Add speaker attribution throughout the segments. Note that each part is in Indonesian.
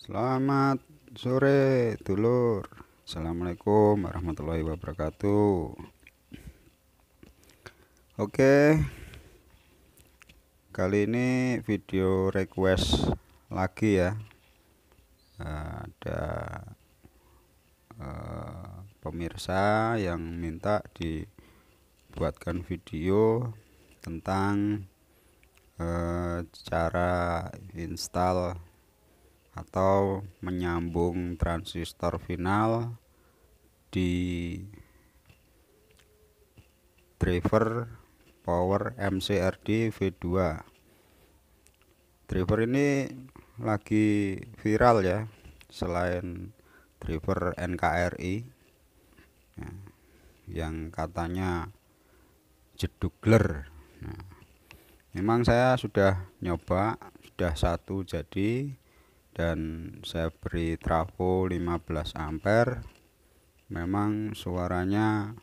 Speaker 1: Selamat sore, dulur. Assalamualaikum warahmatullahi wabarakatuh. Oke, kali ini video request lagi ya. Ada eh, pemirsa yang minta dibuatkan video tentang eh, cara install atau menyambung transistor final di driver power MCRD V2 driver ini lagi viral ya selain driver NKRI ya, yang katanya jedugler nah, memang saya sudah nyoba sudah satu jadi dan saya beri trafo 15 ampere memang suaranya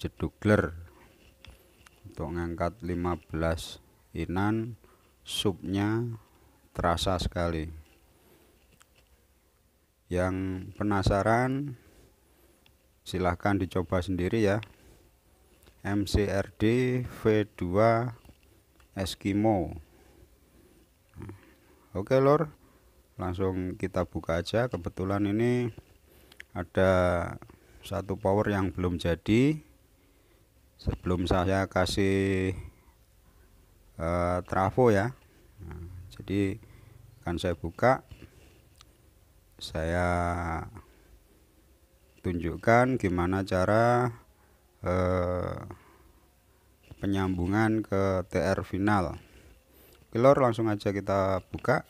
Speaker 1: jedugler untuk ngangkat 15 inan subnya terasa sekali yang penasaran silahkan dicoba sendiri ya MCRD V2 Eskimo Oke lor langsung kita buka aja kebetulan ini ada satu power yang belum jadi sebelum saya kasih uh, trafo ya nah, jadi akan saya buka saya tunjukkan gimana cara uh, penyambungan ke TR final kilor langsung aja kita buka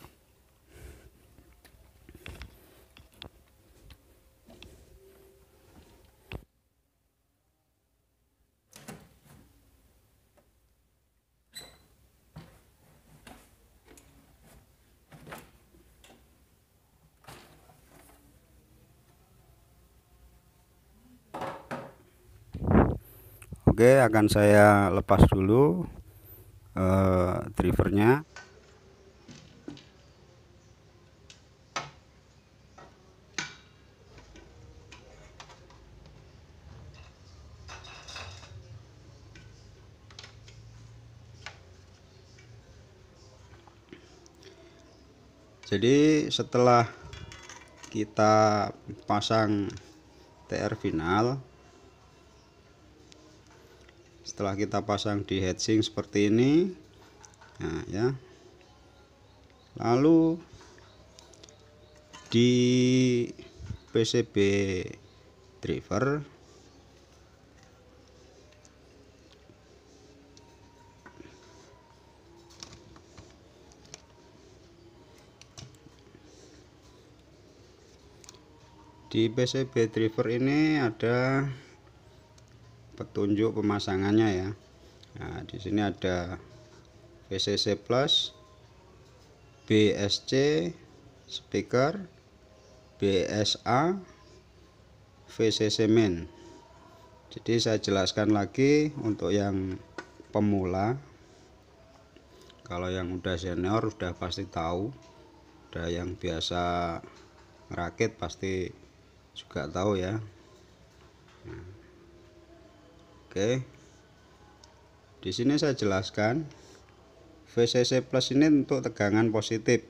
Speaker 1: Oke, akan saya lepas dulu uh, drivernya jadi setelah kita pasang TR final setelah kita pasang di heatsink seperti ini nah ya lalu di PCB driver di PCB driver ini ada petunjuk pemasangannya ya nah di sini ada VCC plus BSC speaker BSA VCC main jadi saya jelaskan lagi untuk yang pemula kalau yang udah senior udah pasti tahu udah yang biasa ngerakit pasti juga tahu ya nah. Oke. Di sini saya jelaskan VCC plus ini untuk tegangan positif.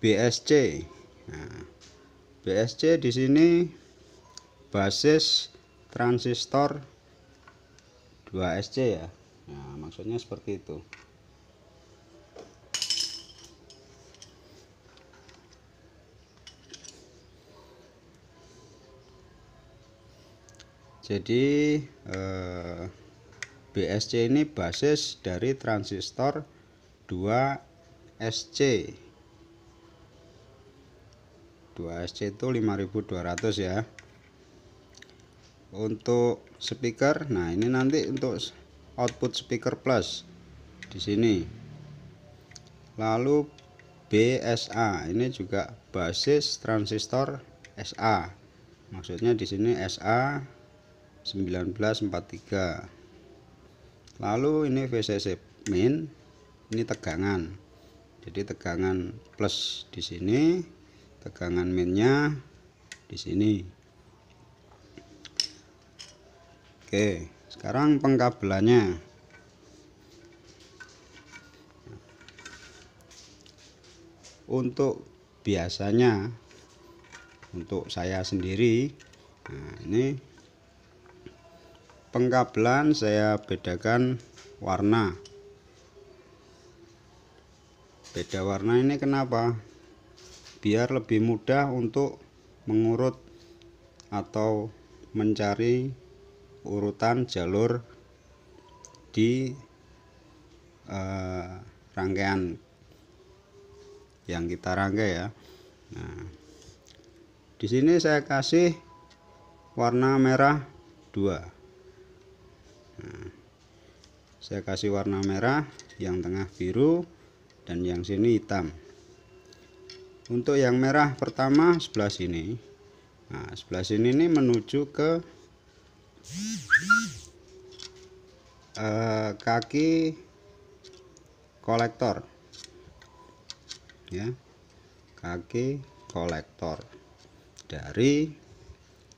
Speaker 1: BSC. Nah, BSC di sini basis transistor 2SC ya. Nah, maksudnya seperti itu. jadi eh, BSC ini basis dari transistor 2SC 2SC itu 5200 ya untuk speaker nah ini nanti untuk output speaker plus di sini lalu BSA ini juga basis transistor SA maksudnya di sini SA 1943 lalu ini VCC min ini tegangan jadi tegangan plus di sini tegangan minnya di sini oke sekarang pengkabelannya untuk biasanya untuk saya sendiri nah ini pengkabelan saya bedakan warna beda warna ini kenapa biar lebih mudah untuk mengurut atau mencari urutan jalur di eh, rangkaian yang kita rangkai ya nah di sini saya kasih warna merah 2 Nah, saya kasih warna merah yang tengah biru dan yang sini hitam untuk yang merah pertama sebelah sini nah sebelah sini ini menuju ke eh, kaki kolektor ya kaki kolektor dari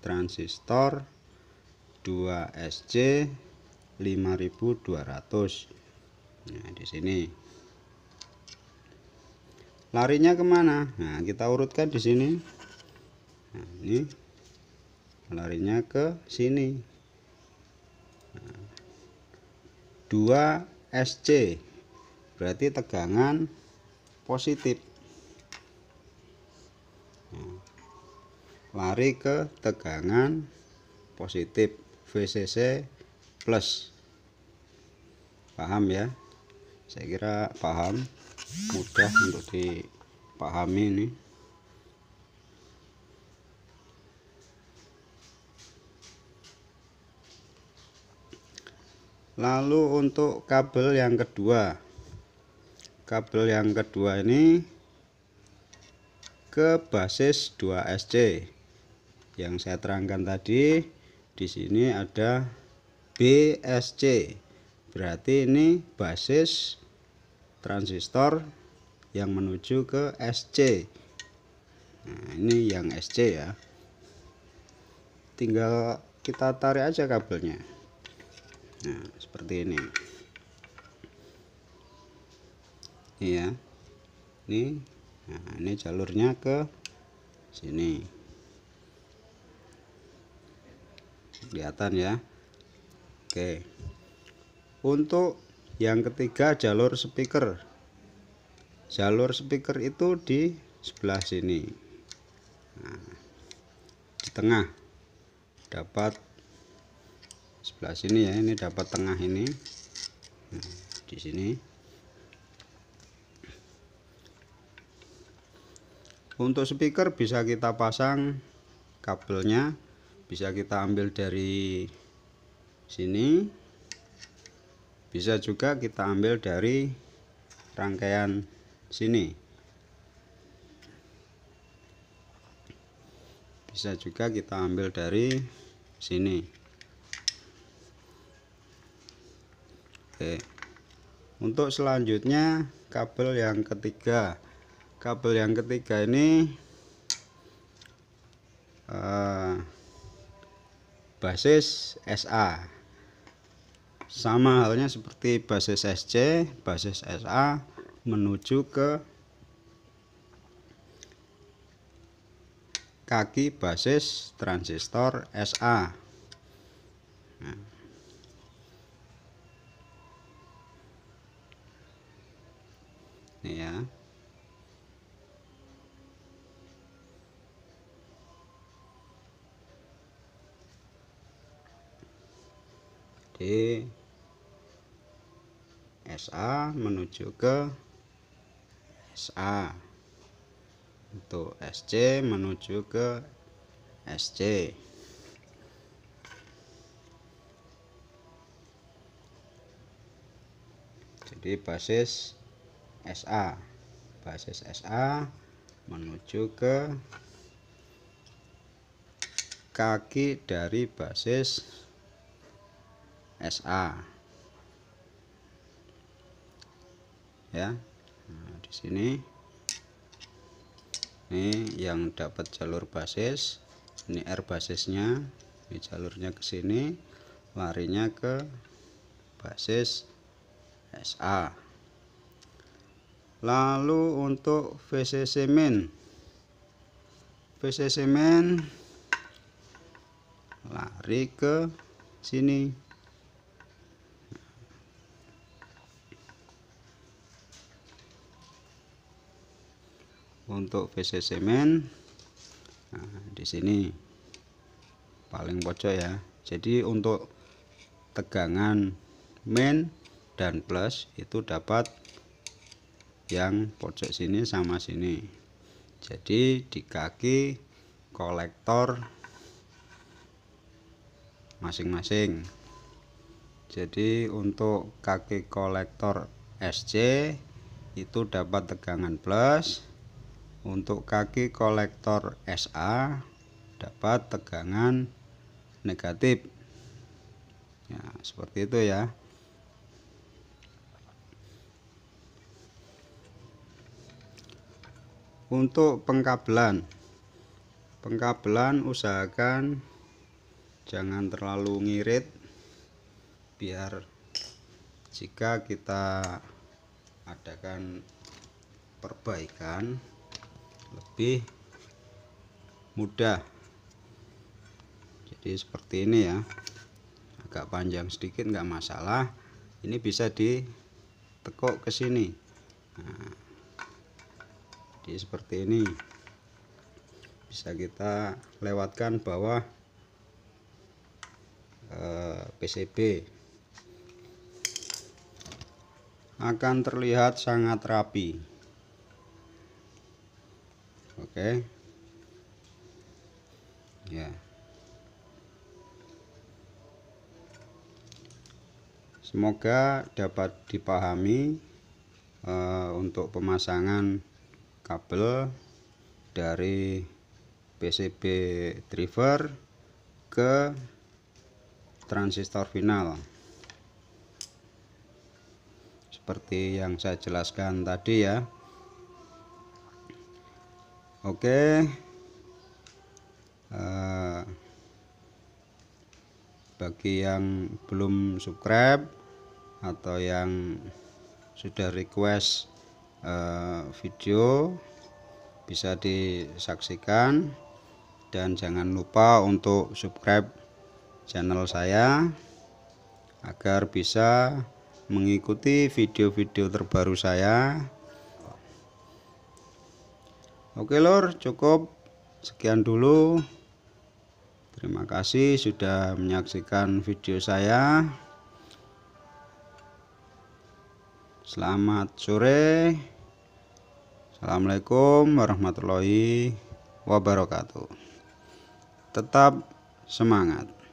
Speaker 1: transistor 2 sc 5200 nah di sini larinya kemana nah kita urutkan di sini nah, ini larinya ke sini nah, 2 SC berarti tegangan positif nah, lari ke tegangan positif VCC plus paham ya saya kira paham mudah untuk dipahami ini lalu untuk kabel yang kedua kabel yang kedua ini ke basis 2SC yang saya terangkan tadi di sini ada BSC berarti ini basis transistor yang menuju ke SC nah ini yang SC ya tinggal kita tarik aja kabelnya nah seperti ini Iya. ya ini nah ini jalurnya ke sini kelihatan ya Oke. Untuk yang ketiga jalur speaker. Jalur speaker itu di sebelah sini. Nah, di tengah. Dapat sebelah sini ya, ini dapat tengah ini. Nah, di sini. Untuk speaker bisa kita pasang kabelnya bisa kita ambil dari sini bisa juga kita ambil dari rangkaian sini bisa juga kita ambil dari sini Oke untuk selanjutnya kabel yang ketiga kabel yang ketiga ini uh, basis SA sama halnya seperti basis SC, basis SA menuju ke kaki basis transistor SA dari SA menuju ke SA untuk SC menuju ke SC jadi basis SA basis SA menuju ke kaki dari basis SA ya nah, di sini ini yang dapat jalur basis ini R basisnya ini jalurnya ke sini larinya ke basis SA lalu untuk VCC min VCC min lari ke sini untuk PC semen nah, di sini paling pojok ya jadi untuk tegangan main dan plus itu dapat yang pojok sini sama sini jadi di kaki kolektor masing-masing jadi untuk kaki kolektor SC itu dapat tegangan plus untuk kaki kolektor SA dapat tegangan negatif. Ya, seperti itu ya. Untuk pengkabelan. Pengkabelan usahakan jangan terlalu ngirit biar jika kita adakan perbaikan lebih mudah jadi seperti ini ya agak panjang sedikit nggak masalah ini bisa ditekuk ke sini nah, jadi seperti ini bisa kita lewatkan bawah eh, PCB akan terlihat sangat rapi okay. ya semoga dapat dipahami uh, untuk pemasangan kabel dari PCB driver ke transistor final seperti yang saya jelaskan tadi ya Oke. Uh, bagi yang belum subscribe atau yang sudah request eh, video bisa disaksikan dan jangan lupa untuk subscribe channel saya agar bisa mengikuti video-video terbaru saya Oke lor cukup sekian dulu Terima kasih sudah menyaksikan video saya Selamat sore Assalamualaikum warahmatullahi wabarakatuh Tetap semangat